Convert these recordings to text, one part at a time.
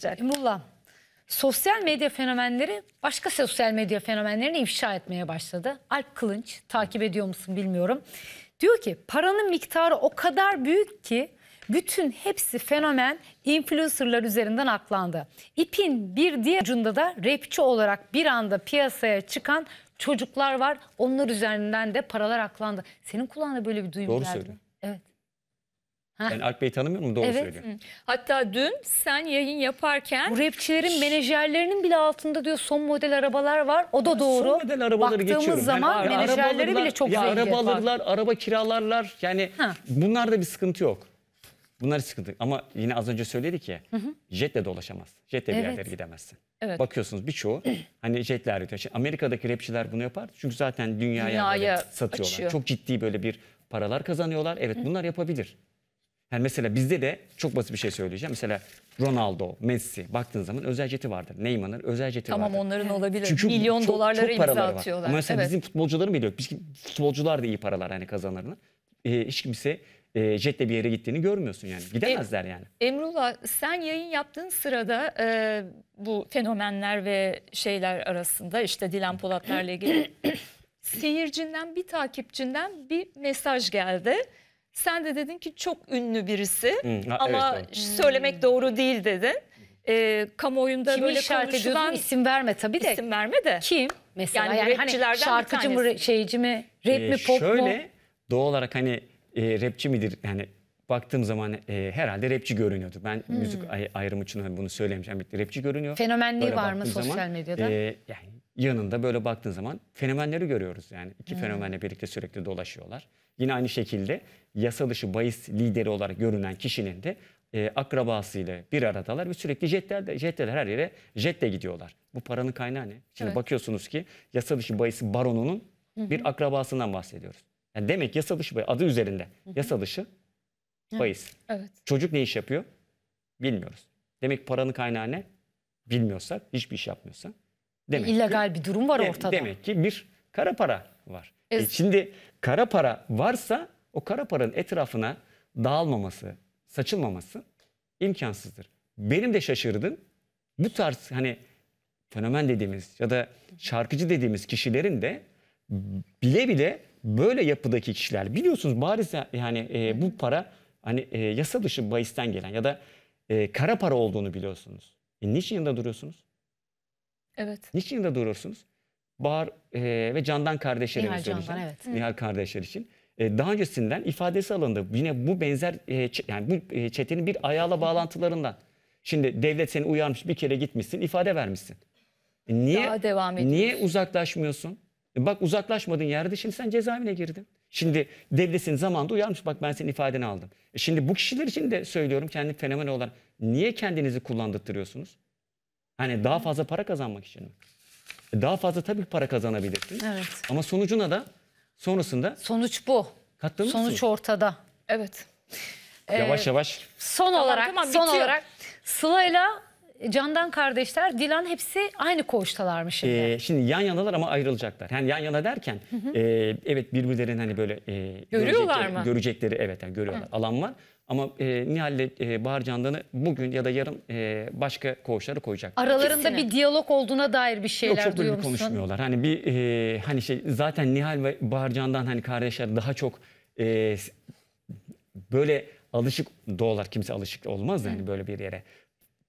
güzel. Emrullah, sosyal medya fenomenleri başka sosyal medya fenomenlerini ifşa etmeye başladı. Alp Kılınç, takip ediyor musun bilmiyorum. Diyor ki paranın miktarı o kadar büyük ki bütün hepsi fenomen influencerlar üzerinden aklandı. İpin bir diğer ucunda da rapçi olarak bir anda piyasaya çıkan çocuklar var. Onlar üzerinden de paralar aklandı. Senin kulağına böyle bir duyum Doğru geldi. Doğru Evet. Heh. Ben Alp Bey'i tanımıyorum doğru evet. söylüyorum. Hatta dün sen yayın yaparken... Bu rapçilerin menajerlerinin bile altında diyor son model arabalar var. O da doğru. Son model arabaları Baktığımız geçiyorum. zaman yani, menajerleri bile çok ya zengin. Araba alırlar, araba kiralarlar. Yani ha. bunlarda bir sıkıntı yok. Bunlar sıkıntı. Ama yine az önce söyledik ya jetle dolaşamaz. Jetle evet. bir yerlere gidemezsin. Evet. Bakıyorsunuz birçoğu hani jetle arıyor. Şimdi şey, Amerika'daki rapçiler bunu yapar. Çünkü zaten dünyaya, dünyaya satıyorlar. Açıyor. Çok ciddi böyle bir paralar kazanıyorlar. Evet bunlar yapabilir. Yani mesela bizde de çok basit bir şey söyleyeceğim. Mesela Ronaldo, Messi baktığın zaman özel jeti vardır. Neymar'ın özel jeti tamam, vardır. Tamam onların olabilir. Çünkü Milyon çok, dolarlara çok imza atıyorlar. Ama mesela evet. bizim futbolcuların bile yok. Biz, futbolcular da iyi paralar hani kazanırlar. Ee, hiç kimse e, jetle bir yere gittiğini görmüyorsun yani. Gidemezler yani. E, Emrullah sen yayın yaptığın sırada e, bu fenomenler ve şeyler arasında işte Dilan Polatlar'la ilgili seyircinden bir takipçinden bir mesaj geldi. Sen de dedin ki çok ünlü birisi Hı, ama evet, söylemek hmm. doğru değil dedin. E, kamuoyunda Kimi böyle işaret konuşulan... isim verme tabi de. İsim verme de. Kim? Mesela yani, yani hani şarkıcı mı, şeyci mi, rap ee, mi, pop şöyle, mu? Şöyle doğal olarak hani e, rapçi midir yani baktığım zaman e, herhalde rapçi görünüyordu. Ben hmm. müzik ay ayrımı için hani bunu söylemeyeceğim. Rapçi görünüyor. Fenomenliği Böyle var mı sosyal medyada? E, yani yanında böyle baktığın zaman fenomenleri görüyoruz. Yani iki hmm. fenomenle birlikte sürekli dolaşıyorlar. Yine aynı şekilde yasa dışı bahis lideri olarak görünen kişinin de e, akrabasıyla bir aradalar ve sürekli jetlerle, jetlerle her yere jetle gidiyorlar. Bu paranın kaynağı ne? Şimdi evet. bakıyorsunuz ki yasa dışı bahis baronunun Hı-hı. bir akrabasından bahsediyoruz. Yani demek yasa dışı bahis adı üzerinde Hı-hı. yasa dışı bahis. Evet. Çocuk ne iş yapıyor? Bilmiyoruz. Demek paranın kaynağı ne? Bilmiyorsak, hiçbir iş yapmıyorsa Demek bir illegal ki, bir durum var ortada. Demek ki bir kara para var. E evet. E şimdi kara para varsa o kara paranın etrafına dağılmaması, saçılmaması imkansızdır. Benim de şaşırdım. Bu tarz hani fenomen dediğimiz ya da şarkıcı dediğimiz kişilerin de bile bile böyle yapıdaki kişiler biliyorsunuz bariz yani e, bu para hani e, yasa dışı bahisten gelen ya da e, kara para olduğunu biliyorsunuz. E, niçin yanında duruyorsunuz? Evet. Niçin de durursunuz? Bahar e, ve Candan kardeşlerimiz Nihal söyleyeceğim. Candan, evet. Nihal kardeşler için. E, daha öncesinden ifadesi alındı. Yine bu benzer e, yani bu e, çetenin bir ayağla bağlantılarından. Şimdi devlet seni uyarmış bir kere gitmişsin ifade vermişsin. E, niye Daha devam ediyoruz. niye uzaklaşmıyorsun? E, bak uzaklaşmadın yerde şimdi sen cezaevine girdin. Şimdi devletin zamanında uyarmış bak ben senin ifadeni aldım. E, şimdi bu kişiler için de söylüyorum kendi fenomen olan niye kendinizi kullandırtıyorsunuz? Hani daha fazla para kazanmak için mi? E, daha fazla tabii para kazanabilirsin. Evet. Ama sonucuna da sonrasında... Sonuç bu. Katlanırsın. Sonuç ortada. Evet. Yavaş ee, yavaş. Son tamam, olarak, tamam, son olarak Sıla'yla Candan kardeşler, Dilan hepsi aynı koğuştalarmış şimdi. Ee, şimdi yan yanalar ama ayrılacaklar. Yani yan yana derken hı hı. E, evet birbirlerini hani böyle e, görecekleri, mı? görecekleri evet yani görüyorlar. Hı. Alan var. Ama e, ile e, Bahar Candan'ı bugün ya da yarın e, başka koğuşlara koyacak. Aralarında Kesinlikle. bir diyalog olduğuna dair bir şeyler Yok, çok duyuyor musun? konuşmuyorlar. Hani bir e, hani şey zaten Nihal ve Bahar Candan hani kardeşler daha çok e, böyle alışık doğalar kimse alışık olmaz yani böyle bir yere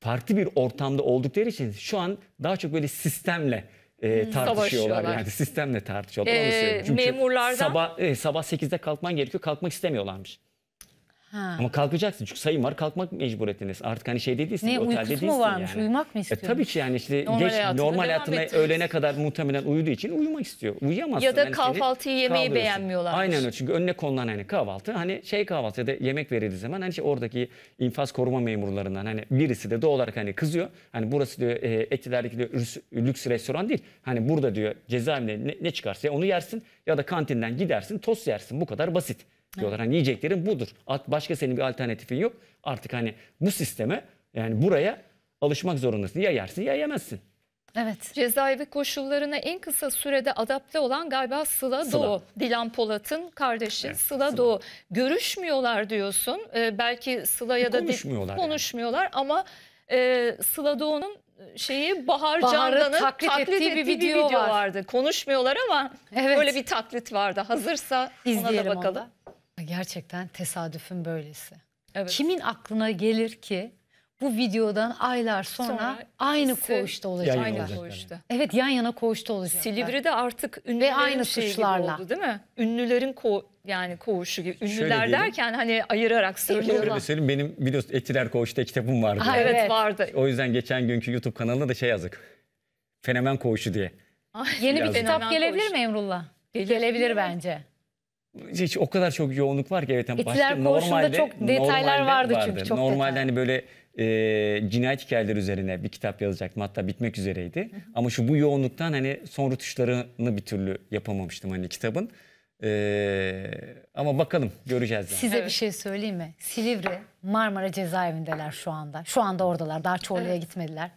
farklı bir ortamda oldukları için şu an daha çok böyle sistemle e, hmm. tartışıyorlar yani sistemle tartışıyorlar. Ee, Onu e, Çünkü memurlardan... sabah e, sabah 8'de kalkman gerekiyor. Kalkmak istemiyorlarmış. Ha. Ama kalkacaksın çünkü sayın var kalkmak mecburiyetindesin. Artık hani şey değilsin ne, otelde değilsin mu varmış, uyumak mı istiyor? E, tabii ki yani işte normal geç hayatına normal hayatına öğlene kadar muhtemelen uyuduğu için uyumak istiyor. Uyuyamazsın. Ya da yani kahvaltıyı yemeyi beğenmiyorlar. Aynen öyle çünkü önüne konulan hani kahvaltı hani şey kahvaltı ya da yemek verildiği zaman hani işte oradaki infaz koruma memurlarından hani birisi de doğal olarak hani kızıyor. Hani burası diyor e, Etiler'deki diyor lüks restoran değil. Hani burada diyor cezaevinde ne, ne çıkarsa onu yersin ya da kantinden gidersin tost yersin bu kadar basit diyorlar. Hani yiyeceklerin budur. Başka senin bir alternatifin yok. Artık hani bu sisteme yani buraya alışmak zorundasın. Ya yersin ya yemezsin. Evet. Cezaevi koşullarına en kısa sürede adapte olan galiba Sıla, Sıla. Doğu. Dilan Polat'ın kardeşi evet, Sıla, Sıla Doğu. Görüşmüyorlar diyorsun. Ee, belki Sıla ya da konuşmuyorlar, konuşmuyorlar yani. ama e, Sıla Doğu'nun e, şeyi Bahar Bahar'ı Candan'ın taklit, taklit ettiği, ettiği bir video, video var. vardı. Konuşmuyorlar ama evet. böyle bir taklit vardı. Hazırsa İzleyelim ona da bakalım. Onda. Gerçekten tesadüfün böylesi. Evet. Kimin aklına gelir ki bu videodan aylar sonra, sonra aynı koğuşta olacak. yan Aynı olacaklar. koğuşta. Evet yan yana koğuşta olacak. Silivri'de artık ünlülerin Ve aynı şey suçlarla. oldu değil mi? Ünlülerin ko yani koğuşu gibi. Ünlüler derken hani ayırarak e, söylüyorum. Şöyle söyleyeyim benim biliyorsun Etiler Koğuş'ta kitabım vardı. Ha, evet, vardı. O yüzden geçen günkü YouTube kanalında da şey yazdık. Fenomen koğuşu diye. Ah, yeni yazdık. bir kitap gelebilir koğuş. mi Emrullah? Gelir. Gelebilir bence hiç o kadar çok yoğunluk var ki evet. İtiler hani başka, normalde, çok detaylar normalde vardı çünkü çok Normalde detay. hani böyle e, cinayet hikayeleri üzerine bir kitap yazacaktım hatta bitmek üzereydi. Ama şu bu yoğunluktan hani son rutuşlarını bir türlü yapamamıştım hani kitabın. Ee, ama bakalım göreceğiz. Yani. Size evet. bir şey söyleyeyim mi? Silivri Marmara cezaevindeler şu anda. Şu anda oradalar. Daha Çorlu'ya evet. gitmediler.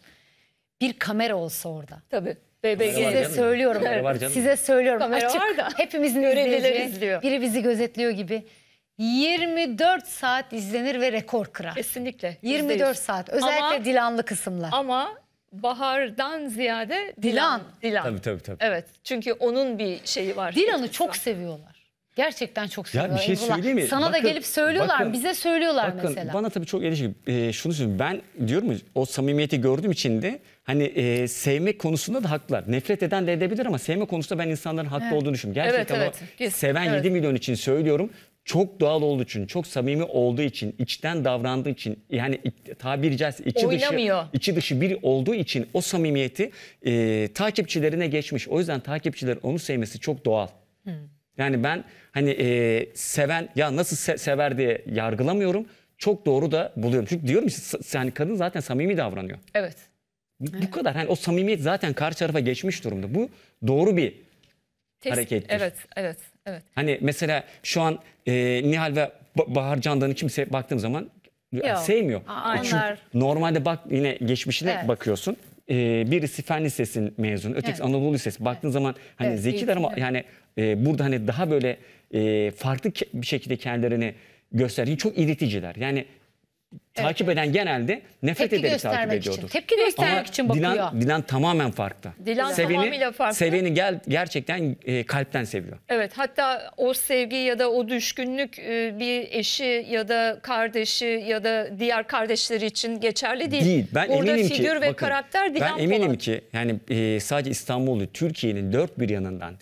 Bir kamera olsa orada. Tabii. Bebek. Size canım. söylüyorum. Var canım. Size söylüyorum. Kamera Açık. Var da. Hepimizin izleyeceği. izliyor. Biri bizi gözetliyor gibi. 24 saat izlenir ve rekor kırar. Kesinlikle. 24 %100. saat. Özellikle ama, Dilanlı kısımlar. Ama Bahar'dan ziyade Dilan. Dilan. Tabii tabii tabii. Evet. Çünkü onun bir şeyi var. Dilan'ı çok seviyorlar. Gerçekten çok seviyorlar. Ya bir şey söyleyeyim mi? Sana bakın, da gelip söylüyorlar, bakın, bize söylüyorlar bakın, mesela. Bana tabii çok ilginç E, şunu söyleyeyim. Ben diyorum ya, o samimiyeti gördüğüm için de hani e, sevmek konusunda da haklılar. Nefret eden de edebilir ama sevme konusunda ben insanların haklı evet. olduğunu düşünüyorum. Gerçekten evet, evet. seven evet. 7 milyon için söylüyorum. Çok doğal olduğu için, çok samimi olduğu için, içten davrandığı için yani tabiri caizse içi Oynamıyor. dışı, içi dışı bir olduğu için o samimiyeti e, takipçilerine geçmiş. O yüzden takipçilerin onu sevmesi çok doğal. Hmm. Yani ben hani e, seven ya nasıl se sever diye yargılamıyorum. Çok doğru da buluyorum. Çünkü diyorum ki yani kadın zaten samimi davranıyor. Evet. Bu kadar. Hani o samimiyet zaten karşı tarafa geçmiş durumda. Bu doğru bir Test, harekettir. Evet, evet, evet. Hani mesela şu an e, Nihal ve Bahar Candan'ı kimse baktığım zaman Yok, sevmiyor. Onlar... Çünkü normalde bak yine geçmişine evet. bakıyorsun. Ee, birisi Fen Lisesi mezunu, ötekisi evet. Anadolu Lisesi. Baktığın evet. zaman hani evet, zekiler ama yani e, burada hani daha böyle e, farklı bir şekilde kendilerini gösteriyor. çok iriticiler. Yani takip eden genelde nefret Tepki ederek takip göstermek için. Tepki göstermek Ama için bakıyor. Dilan, Dilan tamamen farklı. Dilan Seveni- tamamıyla farklı. Seveni gel gerçekten e, kalpten seviyor. Evet hatta o sevgi ya da o düşkünlük e, bir eşi ya da kardeşi ya da diğer kardeşleri için geçerli değil. Değil. Ben Burada eminim ki ve bakın, karakter Dilan Ben eminim Polat. ki yani e, sadece İstanbul'u Türkiye'nin dört bir yanından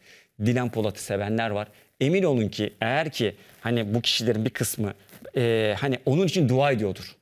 Dilan Polat'ı sevenler var. Emin olun ki eğer ki hani bu kişilerin bir kısmı e, hani onun için dua ediyordur.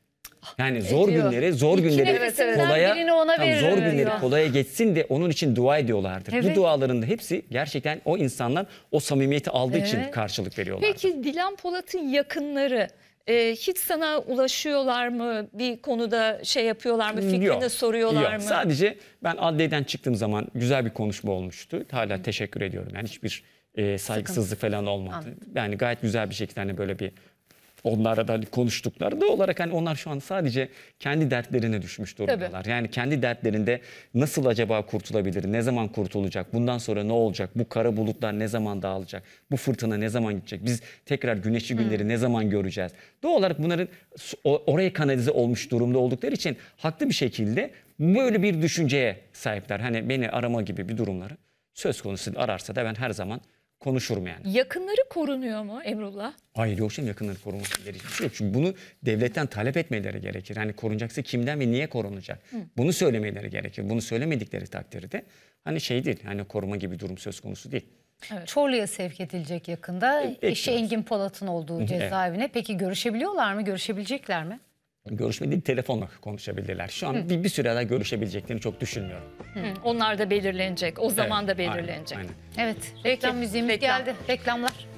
Yani ah, zor Ediyor. günleri, zor İki günleri kolaya ona tam zor günleri ya. kolaya geçsin de onun için dua ediyorlardır. Evet. Bu dualarında hepsi gerçekten o insanlar o samimiyeti aldığı için karşılık veriyorlar. Peki Dilan Polat'ın yakınları e, hiç sana ulaşıyorlar mı? Bir konuda şey yapıyorlar mı? Fikrini Yok, soruyorlar yok. mı? Sadece ben adliyeden çıktığım zaman güzel bir konuşma olmuştu. Hala teşekkür ediyorum. Yani hiçbir e, saygısızlık falan olmadı. Yani gayet güzel bir şekilde hani böyle bir Onlara da hani konuştukları konuştuklarında olarak hani onlar şu an sadece kendi dertlerine düşmüş durumdalar. Tabii. Yani kendi dertlerinde nasıl acaba kurtulabilir, ne zaman kurtulacak, bundan sonra ne olacak, bu kara bulutlar ne zaman dağılacak, bu fırtına ne zaman gidecek, biz tekrar güneşli hmm. günleri hmm. ne zaman göreceğiz. Doğal olarak bunların oraya kanalize olmuş durumda oldukları için haklı bir şekilde böyle bir düşünceye sahipler. Hani beni arama gibi bir durumları söz konusu ararsa da ben her zaman konuşurum yani. Yakınları korunuyor mu Emrullah? Hayır yok canım yakınları korunması gerekiyor. Şey Çünkü bunu devletten talep etmeleri gerekir. Hani korunacaksa kimden ve niye korunacak? Hı. Bunu söylemeleri gerekir. Bunu söylemedikleri takdirde hani şey değil. Hani koruma gibi durum söz konusu değil. Evet. Çorlu'ya sevk edilecek yakında. E, eşi Engin Polat'ın olduğu cezaevine. Peki görüşebiliyorlar mı? Görüşebilecekler mi? görüşme değil telefonla konuşabilirler. Şu an Hı. bir, bir süre daha görüşebileceklerini çok düşünmüyorum. Hı. Onlar da belirlenecek. O zaman evet, da belirlenecek. Aynen, aynen. Evet. Reklam müziğimiz Reklam. geldi. Reklamlar.